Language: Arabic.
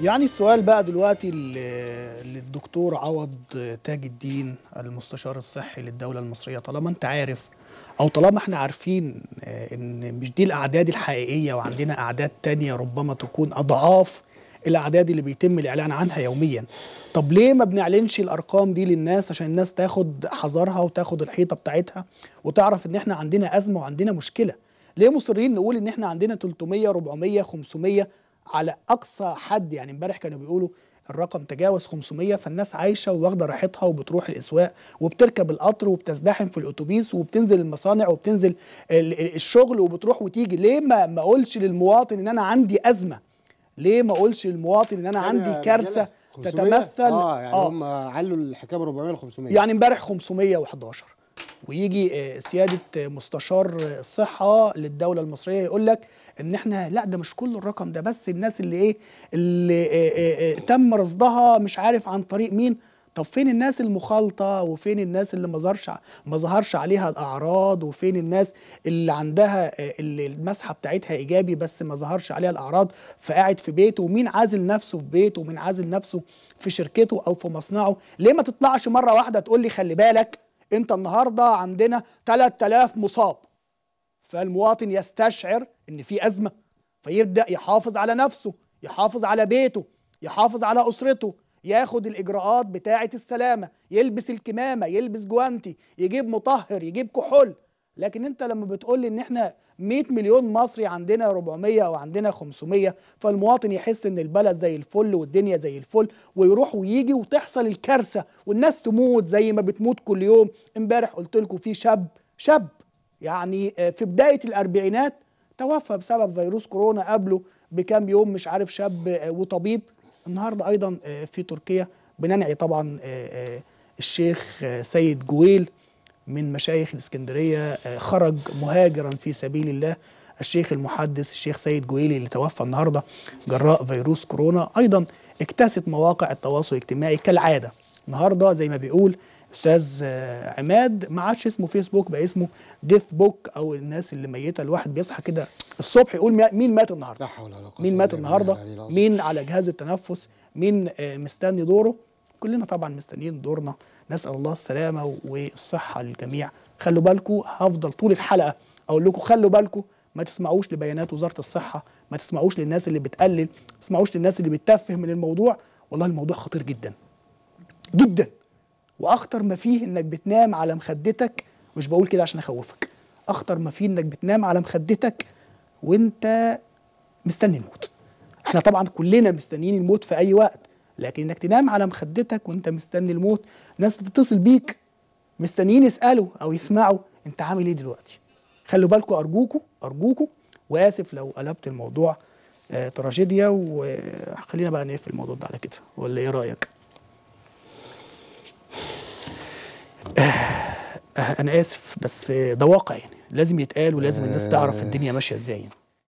يعني السؤال بقى دلوقتي للدكتور عوض تاج الدين المستشار الصحي للدولة المصرية طالما انت عارف او طالما احنا عارفين آه، ان مش دي الاعداد الحقيقية وعندنا اعداد تانية ربما تكون اضعاف الاعداد اللي بيتم الاعلان عنها يوميا طب ليه ما بنعلنش الارقام دي للناس عشان الناس تاخد حذرها وتاخد الحيطة بتاعتها وتعرف ان احنا عندنا ازمة وعندنا مشكلة ليه مصرين نقول ان احنا عندنا 300 400 500 على اقصى حد يعني امبارح كانوا بيقولوا الرقم تجاوز 500 فالناس عايشه وواخده راحتها وبتروح الاسواق وبتركب القطر وبتزدحم في الاتوبيس وبتنزل المصانع وبتنزل الشغل وبتروح وتيجي ليه ما ما اقولش للمواطن ان انا عندي ازمه ليه ما اقولش للمواطن ان انا عندي كارثه تتمثل اه يعني آه. هم علوا الحكايه 400 ل 500 يعني امبارح 511 ويجي آه، سياده آه، مستشار الصحه آه، للدوله المصريه يقول لك ان احنا لا ده مش كل الرقم ده بس الناس اللي ايه اللي إيه إيه تم رصدها مش عارف عن طريق مين طب فين الناس المخالطه وفين الناس اللي ما ظهرش ما ظهرش عليها الاعراض وفين الناس اللي عندها اللي المسحه بتاعتها ايجابي بس ما ظهرش عليها الاعراض فقاعد في بيته ومين عازل نفسه في بيته ومين عازل نفسه في شركته او في مصنعه ليه ما تطلعش مره واحده تقول لي خلي بالك انت النهارده عندنا 3000 مصاب فالمواطن يستشعر ان في ازمه فيبدا يحافظ على نفسه يحافظ على بيته يحافظ على اسرته ياخد الاجراءات بتاعه السلامه يلبس الكمامه يلبس جوانتي يجيب مطهر يجيب كحول لكن انت لما بتقول لي ان احنا 100 مليون مصري عندنا 400 وعندنا 500 فالمواطن يحس ان البلد زي الفل والدنيا زي الفل ويروح ويجي وتحصل الكارثه والناس تموت زي ما بتموت كل يوم امبارح قلت لكم في شاب شاب يعني آه، في بدايه الاربعينات توفى بسبب فيروس كورونا قبله بكام يوم مش عارف شاب آه، وطبيب النهارده ايضا آه، في تركيا بننعي طبعا الشيخ سيد جويل من مشايخ الإسكندرية آه، خرج مهاجرا في سبيل الله الشيخ المحدث الشيخ سيد جويلي اللي توفى النهاردة جراء فيروس كورونا أيضا اكتست مواقع التواصل الاجتماعي كالعادة النهاردة زي ما بيقول استاذ آه، عماد ما عادش اسمه فيسبوك بقى اسمه ديث بوك او الناس اللي ميته الواحد بيصحى كده الصبح يقول مين مات النهارده لا حول ولا قوه مين مات النهارده مين على جهاز التنفس مين آه، مستني دوره كلنا طبعا مستنيين دورنا نسال الله السلامه والصحه للجميع خلوا بالكم هفضل طول الحلقه اقول لكم خلوا بالكم ما تسمعوش لبيانات وزاره الصحه ما تسمعوش للناس اللي بتقلل ما تسمعوش للناس اللي بتتفه من الموضوع والله الموضوع خطير جدا جدا واخطر ما فيه انك بتنام على مخدتك مش بقول كده عشان اخوفك اخطر ما فيه انك بتنام على مخدتك وانت مستني الموت احنا طبعا كلنا مستنيين الموت في اي وقت لكن انك تنام على مخدتك وانت مستني الموت ناس تتصل بيك مستنيين يسالوا او يسمعوا انت عامل ايه دلوقتي خلوا بالكم ارجوكم ارجوكم واسف لو قلبت الموضوع آه، تراجيديا وخلينا بقى نقفل الموضوع ده على كده ولا ايه رايك آه، انا اسف بس ده واقع يعني لازم يتقال ولازم الناس تعرف الدنيا ماشيه ازاي يعني.